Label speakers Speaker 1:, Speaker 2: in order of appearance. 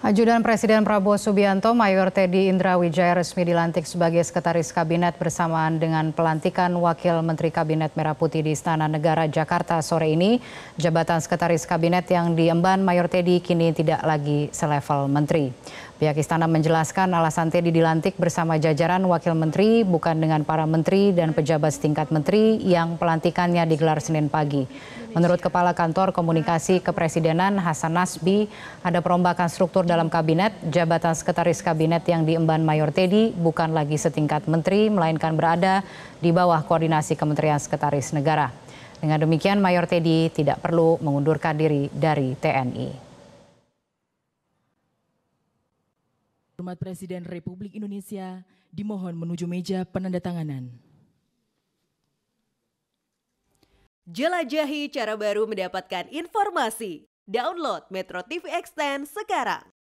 Speaker 1: Ajudan Presiden Prabowo Subianto, Mayor Teddy Indra Wijaya resmi dilantik sebagai Sekretaris Kabinet bersamaan dengan pelantikan Wakil Menteri Kabinet Merah Putih di Istana Negara Jakarta sore ini. Jabatan Sekretaris Kabinet yang diemban Mayor Teddy kini tidak lagi selevel menteri. Pihak istana menjelaskan alasan Teddy dilantik bersama jajaran wakil menteri bukan dengan para menteri dan pejabat setingkat menteri yang pelantikannya digelar Senin pagi. Menurut Kepala Kantor Komunikasi Kepresidenan Hasan Nasbi, ada perombakan struktur dalam kabinet, jabatan sekretaris kabinet yang diemban Mayor Teddy bukan lagi setingkat menteri, melainkan berada di bawah koordinasi Kementerian Sekretaris Negara. Dengan demikian, Mayor Teddy tidak perlu mengundurkan diri dari TNI.
Speaker 2: Hormat Presiden Republik Indonesia dimohon menuju meja penandatanganan. Jelajahi cara baru mendapatkan informasi. Download Metro TV Extend
Speaker 1: sekarang.